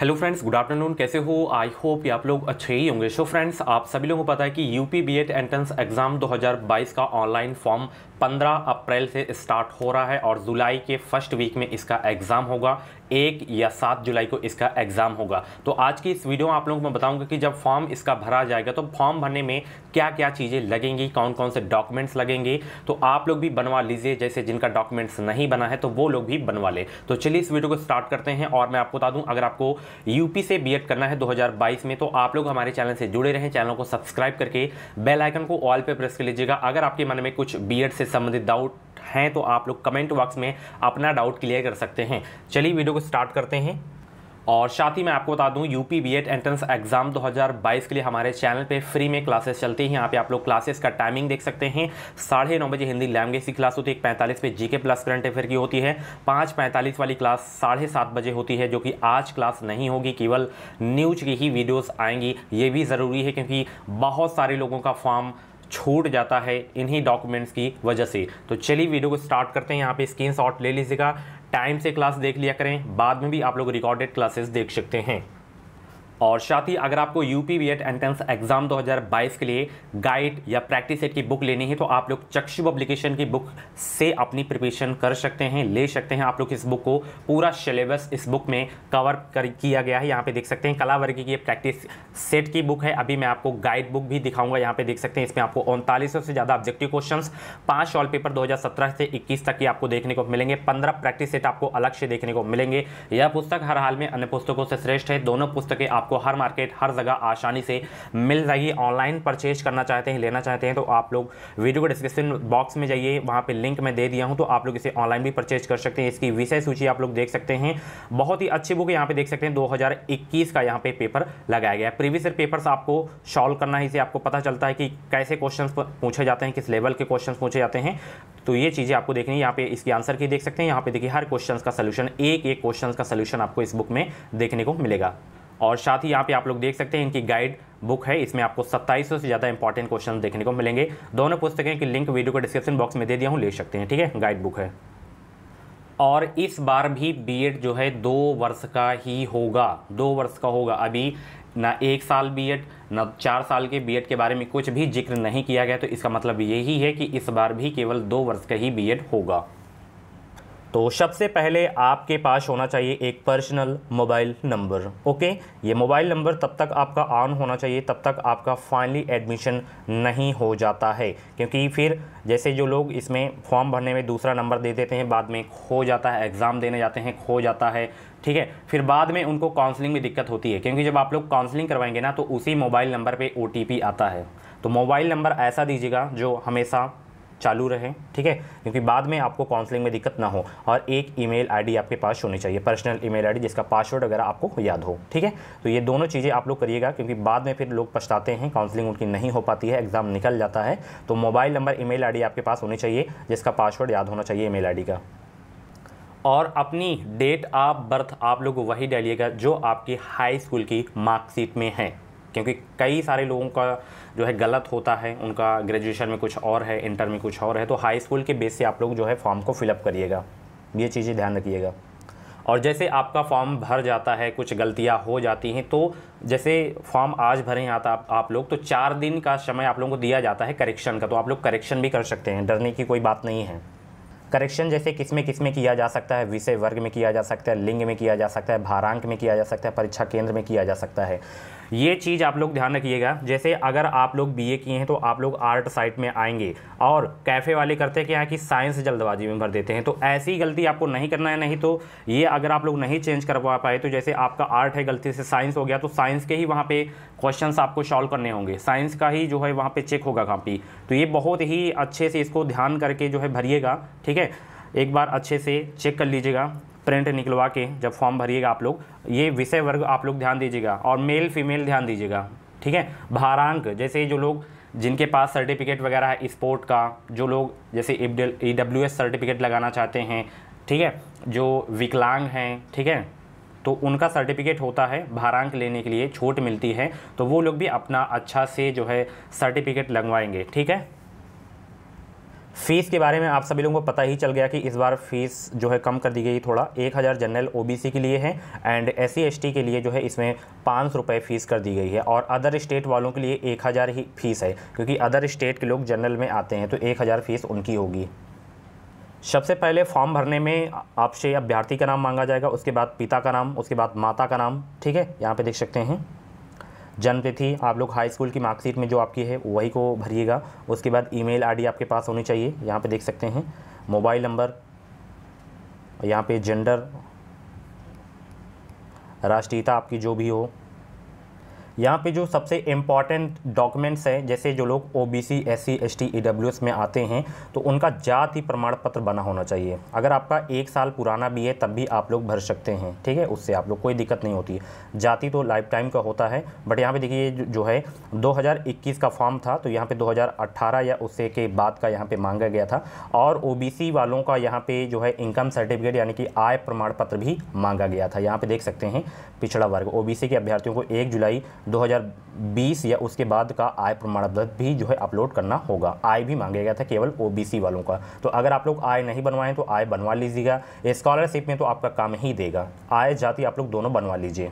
hello friends good afternoon कैसे हो I hope कि आप लोग अच्छे ही होंगे सो so फ्रेंड्स आप सभी लोगों को पता है कि U B Ed entrance exam 2022 का ऑनलाइन फॉर्म 15 अप्रैल से स्टार्ट हो रहा है और जुलाई के फर्स्ट वीक में इसका एग्ज़ाम होगा एक या सात जुलाई को इसका एग्ज़ाम होगा तो आज की इस वीडियो में आप लोगों को मैं बताऊंगा कि जब फॉर्म इसका भरा जाएगा तो फॉर्म भरने में क्या क्या चीज़ें लगेंगी कौन कौन से डॉक्यूमेंट्स लगेंगे तो आप लोग भी बनवा लीजिए जैसे जिनका डॉक्यूमेंट्स नहीं बना है तो वो लोग भी बनवा लें तो चलिए इस वीडियो को स्टार्ट करते हैं और मैं आपको बता दूँ अगर आपको यूपी से बी करना है 2022 में तो आप लोग हमारे चैनल से जुड़े रहें चैनल को सब्सक्राइब करके बेल आइकन को ऑल पे प्रेस कर लीजिएगा अगर आपके मन में कुछ बी से संबंधित डाउट हैं तो आप लोग कमेंट बॉक्स में अपना डाउट क्लियर कर सकते हैं चलिए वीडियो को स्टार्ट करते हैं और साथ ही मैं आपको बता दूं यूपी एड एंट्रेंस एग्ज़ाम 2022 के लिए हमारे चैनल पे फ्री में क्लासेस चलती हैं यहाँ पे आप लोग क्लासेस का टाइमिंग देख सकते हैं साढ़े नौ बजे हिंदी लैंग्वेज की क्लास होती है एक पैंतालीस पे जीके प्लस करंट अफेयर की होती है पाँच पैंतालीस वाली क्लास साढ़े सात बजे होती है जो कि आज क्लास नहीं होगी केवल न्यूज की ही वीडियोज़ आएंगी ये भी ज़रूरी है क्योंकि बहुत सारे लोगों का फॉर्म छूट जाता है इन्हीं डॉक्यूमेंट्स की वजह से तो चलिए वीडियो को स्टार्ट करते हैं यहाँ पे शॉट ले लीजिएगा टाइम से क्लास देख लिया करें बाद में भी आप लोग रिकॉर्डेड क्लासेस देख सकते हैं और साथ ही अगर आपको U P B Ed entrance exam 2022 के लिए गाइड या प्रैक्टिस सेट की बुक लेनी है तो आप लोग चक्षु पब्लिकेशन की बुक से अपनी प्रिपरेशन कर सकते हैं ले सकते हैं आप लोग इस बुक को पूरा सिलेबस इस बुक में कवर कर किया गया है यहाँ पे देख सकते हैं कला वर्ग की प्रैक्टिस सेट की बुक है अभी मैं आपको गाइड बुक भी दिखाऊंगा यहाँ पे देख सकते हैं इसमें आपको उनतालीस से ज़्यादा ऑब्जेक्टिव क्वेश्चन पाँच सॉल्व पेपर दो से इक्कीस तक की आपको देखने को मिलेंगे पंद्रह प्रैक्टिस सेट आपको अलग से देखने को मिलेंगे यह पुस्तक हर हाल में अन्य पुस्तकों से श्रेष्ठ है दोनों पुस्तकें आप आपको हर मार्केट हर जगह आसानी से मिल जाएगी ऑनलाइन परचेज करना चाहते हैं लेना चाहते हैं तो आप लोग वीडियो को डिस्क्रिप्शन बॉक्स में जाइए वहाँ पर लिंक मैं दे दिया हूँ तो आप लोग इसे ऑनलाइन भी परचेज कर सकते हैं इसकी विषय सूची आप लोग देख सकते हैं बहुत ही अच्छी बुक यहाँ पर देख सकते हैं दो का यहाँ पर पेपर लगाया गया प्रीवियस ईयर पेपर आपको सॉल्व करना है इसे आपको पता चलता है कि कैसे क्वेश्चन पूछे जाते हैं किस लेवल के क्वेश्चन पूछे जाते हैं तो ये चीज़ें आपको देखनी है यहाँ पे इसकी आंसर की देख सकते हैं यहाँ पे देखिए हर क्वेश्चंस का सलूशन एक एक क्वेश्चंस का सलूशन आपको इस बुक में देखने को मिलेगा और साथ ही यहाँ पे आप लोग देख सकते हैं इनकी गाइड बुक है इसमें आपको 2700 से ज़्यादा इंपॉर्टेंट क्वेश्चन देखने को मिलेंगे दोनों पुस्तकें की लिंक वीडियो को डिस्क्रिप्शन बॉक्स में दे दिया हूँ ले सकते हैं ठीक है गाइड बुक है और इस बार भी बी जो है दो वर्ष का ही होगा दो वर्ष का होगा अभी ना एक साल एड ना चार साल के बी के बारे में कुछ भी जिक्र नहीं किया गया तो इसका मतलब यही है कि इस बार भी केवल दो वर्ष का ही बी होगा तो सबसे पहले आपके पास होना चाहिए एक पर्सनल मोबाइल नंबर ओके ये मोबाइल नंबर तब तक आपका ऑन होना चाहिए तब तक आपका फाइनली एडमिशन नहीं हो जाता है क्योंकि फिर जैसे जो लोग इसमें फॉर्म भरने में दूसरा नंबर दे देते हैं बाद में खो जाता है एग्ज़ाम देने जाते हैं खो जाता है ठीक है फिर बाद में उनको काउंसलिंग में दिक्कत होती है क्योंकि जब आप लोग काउंसलिंग करवाएंगे ना तो उसी मोबाइल नंबर पर ओ आता है तो मोबाइल नंबर ऐसा दीजिएगा जो हमेशा चालू रहे ठीक है क्योंकि बाद में आपको काउंसलिंग में दिक्कत ना हो और एक ईमेल आईडी आपके पास होनी चाहिए पर्सनल ईमेल आईडी जिसका पासवर्ड वगैरह आपको याद हो ठीक है तो ये दोनों चीज़ें आप लोग करिएगा क्योंकि बाद में फिर लोग पछताते हैं काउंसलिंग उनकी नहीं हो पाती है एग्ज़ाम निकल जाता है तो मोबाइल नंबर ई मेल आपके पास होनी चाहिए जिसका पासवर्ड याद होना चाहिए ई मेल का और अपनी डेट ऑफ बर्थ आप लोग वही डालिएगा जो आपकी हाई स्कूल की मार्कशीट में है क्योंकि कई सारे लोगों का जो है गलत होता है उनका ग्रेजुएशन में कुछ और है इंटर में कुछ और है तो हाई स्कूल के बेस से आप लोग जो है फॉर्म को फिलअप करिएगा ये चीज़ें ध्यान रखिएगा और जैसे आपका फॉर्म भर जाता है कुछ गलतियाँ हो जाती हैं तो जैसे फॉर्म आज भरे हैं आता आप, आप लोग तो चार दिन का समय आप लोगों को दिया जाता है करेक्शन का तो आप लोग करेक्शन भी कर सकते हैं डरने की कोई बात नहीं है करेक्शन जैसे किस में किस में किया जा सकता है विषय वर्ग में किया जा सकता है लिंग में किया जा सकता है भारांक में किया जा सकता है परीक्षा केंद्र में किया जा सकता है ये चीज़ आप लोग ध्यान रखिएगा जैसे अगर आप लोग बीए किए हैं तो आप लोग आर्ट साइड में आएंगे और कैफ़े वाले करते हैं क्या है कि साइंस जल्दबाजी में भर देते हैं तो ऐसी गलती आपको नहीं करना है नहीं तो ये अगर आप लोग नहीं चेंज करवा पाए तो जैसे आपका आर्ट है गलती से साइंस हो गया तो साइंस के ही वहाँ पे क्वेश्चन आपको सॉल्व करने होंगे साइंस का ही जो है वहाँ पे चेक होगा कापी तो ये बहुत ही अच्छे से इसको ध्यान करके जो है भरिएगा ठीक है एक बार अच्छे से चेक कर लीजिएगा प्रिंट निकलवा के जब फॉर्म भरिएगा आप लोग ये विषय वर्ग आप लोग ध्यान दीजिएगा और मेल फीमेल ध्यान दीजिएगा ठीक है भारांक जैसे जो लोग जिनके पास सर्टिफिकेट वगैरह है स्पोर्ट का जो लोग जैसे ई डब्ल्यू एस सर्टिफिकेट लगाना चाहते हैं ठीक है जो विकलांग हैं ठीक है तो उनका सर्टिफिकेट होता है भारांक लेने के लिए छूट मिलती है तो वो लोग भी अपना अच्छा से जो है सर्टिफिकेट लगवाएंगे ठीक है फ़ीस के बारे में आप सभी लोगों को पता ही चल गया कि इस बार फ़ीस जो है कम कर दी गई थोड़ा एक हज़ार जनरल ओ के लिए है एंड एस सी के लिए जो है इसमें पाँच सौ रुपये फ़ीस कर दी गई है और अदर स्टेट वालों के लिए एक हज़ार ही फ़ीस है क्योंकि अदर स्टेट के लोग जनरल में आते हैं तो एक हज़ार फ़ीस उनकी होगी सबसे पहले फॉर्म भरने में आपसे अभ्यर्थी का नाम मांगा जाएगा उसके बाद पिता का नाम उसके बाद माता का नाम ठीक है यहाँ पर देख सकते हैं जन्मतिथि आप लोग हाई स्कूल की मार्कशीट में जो आपकी है वही को भरिएगा उसके बाद ईमेल आईडी आपके पास होनी चाहिए यहाँ पे देख सकते हैं मोबाइल नंबर यहाँ पे जेंडर राष्ट्रीयता आपकी जो भी हो यहाँ पे जो सबसे इम्पॉर्टेंट डॉक्यूमेंट्स हैं जैसे जो लोग O B C S C S T E W S में आते हैं तो उनका जाति प्रमाण पत्र बना होना चाहिए अगर आपका एक साल पुराना भी है तब भी आप लोग भर सकते हैं ठीक है उससे आप लोग कोई दिक्कत नहीं होती है जाति तो लाइफ टाइम का होता है बट यहाँ पे देखिए जो है 2021 का फॉर्म था तो यहाँ पे 2018 या उससे के बाद का यहाँ पर मांगा गया था और सी वालों का यहाँ पर जो है इनकम सर्टिफिकेट यानी कि आय प्रमाण पत्र भी मांगा गया था यहाँ पर देख सकते हैं पिछड़ा वर्ग सी के अभ्यर्थियों को एक जुलाई 2020 या उसके बाद का आय प्रमाण पत्र भी जो है अपलोड करना होगा आय भी मांगा गया था केवल ओबीसी वालों का तो अगर आप लोग आय नहीं बनवाएं तो आय बनवा लीजिएगा स्कॉलरशिप में तो आपका काम ही देगा आय जाति आप लोग दोनों बनवा लीजिए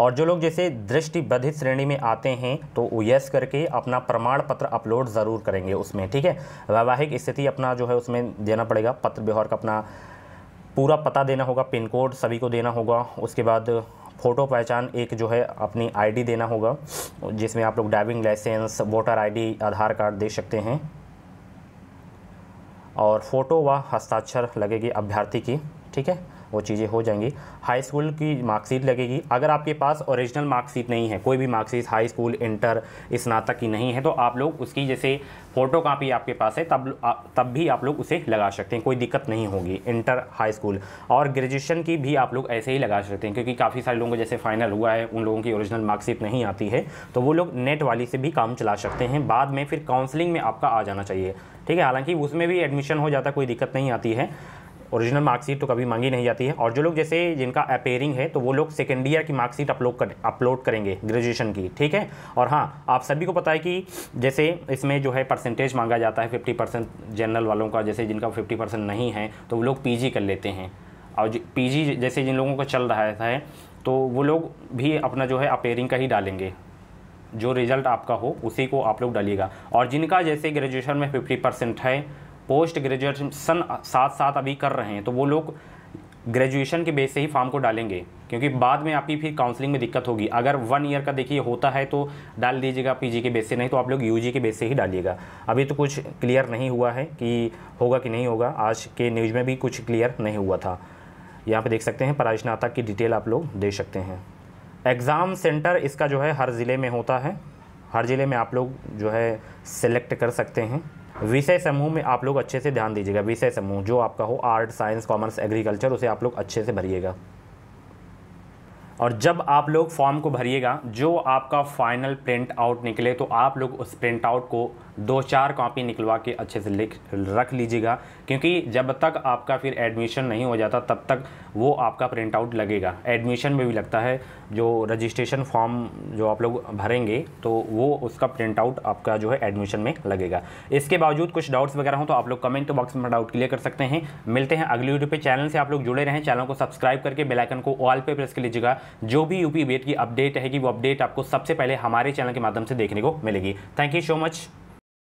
और जो लोग जैसे दृष्टिबाधित श्रेणी में आते हैं तो वो यस करके अपना प्रमाण पत्र अपलोड ज़रूर करेंगे उसमें ठीक है वैवाहिक स्थिति अपना जो है उसमें देना पड़ेगा पत्र व्यवहार का अपना पूरा पता देना होगा पिन कोड सभी को देना होगा उसके बाद फ़ोटो पहचान एक जो है अपनी आईडी देना होगा जिसमें आप लोग driving licence voter ID Aadhaar card दे सकते हैं और फ़ोटो व हस्ताक्षर लगेगी अभ्यर्थी की ठीक है वो चीज़ें हो जाएंगी हाई स्कूल की मार्कशीट लगेगी अगर आपके पास ओरिजिनल मार्कशीट नहीं है कोई भी मार्कशीट हाई स्कूल इंटर स्नातक की नहीं है तो आप लोग उसकी जैसे फ़ोटो कापी आपके पास है तब तब भी आप लोग उसे लगा सकते हैं कोई दिक्कत नहीं होगी इंटर हाई स्कूल और ग्रेजुएशन की भी आप लोग ऐसे ही लगा सकते हैं क्योंकि काफ़ी सारे लोगों को जैसे फाइनल हुआ है उन लोगों की ओरिजिनल मार्कशीट नहीं आती है तो वो लोग नेट वाली से भी काम चला सकते हैं बाद में फिर काउंसलिंग में आपका आ जाना चाहिए ठीक है हालांकि उसमें भी एडमिशन हो जाता कोई दिक्कत नहीं आती है ओरिजिनल मार्कशीट तो कभी मांगी नहीं जाती है और जो लोग जैसे जिनका अपेयरिंग है तो वो लोग सेकेंड ईयर की मार्कशीट अपलोड कर अपलोड करेंगे ग्रेजुएशन की ठीक है और हाँ आप सभी को पता है कि जैसे इसमें जो है परसेंटेज मांगा जाता है फिफ्टी परसेंट जनरल वालों का जैसे जिनका फिफ्टी परसेंट नहीं है तो वो लोग पी कर लेते हैं और पी जैसे जिन लोगों का चल रहा है तो वो लोग भी अपना जो है अपेयरिंग का ही डालेंगे जो रिज़ल्ट आपका हो उसी को आप लोग डालिएगा और जिनका जैसे ग्रेजुएशन में फिफ्टी परसेंट है पोस्ट ग्रेजुएशन साथ साथ अभी कर रहे हैं तो वो लोग ग्रेजुएशन के बेस से ही फॉर्म को डालेंगे क्योंकि बाद में आपकी फिर काउंसलिंग में दिक्कत होगी अगर वन ईयर का देखिए होता है तो डाल दीजिएगा पीजी के बेस से नहीं तो आप लोग यूजी के बेस से ही डालिएगा अभी तो कुछ क्लियर नहीं हुआ है कि होगा कि नहीं होगा आज के न्यूज़ में भी कुछ क्लियर नहीं हुआ था यहाँ पर देख सकते हैं पराजनाता की डिटेल आप लोग दे सकते हैं एग्ज़ाम सेंटर इसका जो है हर ज़िले में होता है हर ज़िले में आप लोग जो है सेलेक्ट कर सकते हैं विषय समूह में आप लोग अच्छे से ध्यान दीजिएगा विषय समूह जो आपका हो आर्ट साइंस कॉमर्स एग्रीकल्चर उसे आप लोग अच्छे से भरिएगा और जब आप लोग फॉर्म को भरिएगा जो आपका फाइनल प्रिंट आउट निकले तो आप लोग उस प्रिंट आउट को दो चार कॉपी निकलवा के अच्छे से लिख रख लीजिएगा क्योंकि जब तक आपका फिर एडमिशन नहीं हो जाता तब तक वो आपका प्रिंट आउट लगेगा एडमिशन में भी लगता है जो रजिस्ट्रेशन फॉर्म जो आप लोग भरेंगे तो वो उसका प्रिंट आउट आपका जो है एडमिशन में लगेगा इसके बावजूद कुछ डाउट्स वगैरह हो तो आप लोग कमेंट बॉक्स में डाउट क्लियर कर सकते हैं मिलते हैं अगली वीडियो पे चैनल से आप लोग जुड़े रहें चैनल को सब्सक्राइब करके बेलाइकन को ऑल पे प्रेस कर लीजिएगा जो भी यूपी बेट की अपडेट है कि वो अपडेट आपको सबसे पहले हमारे चैनल के माध्यम से देखने को मिलेगी थैंक यू सो मच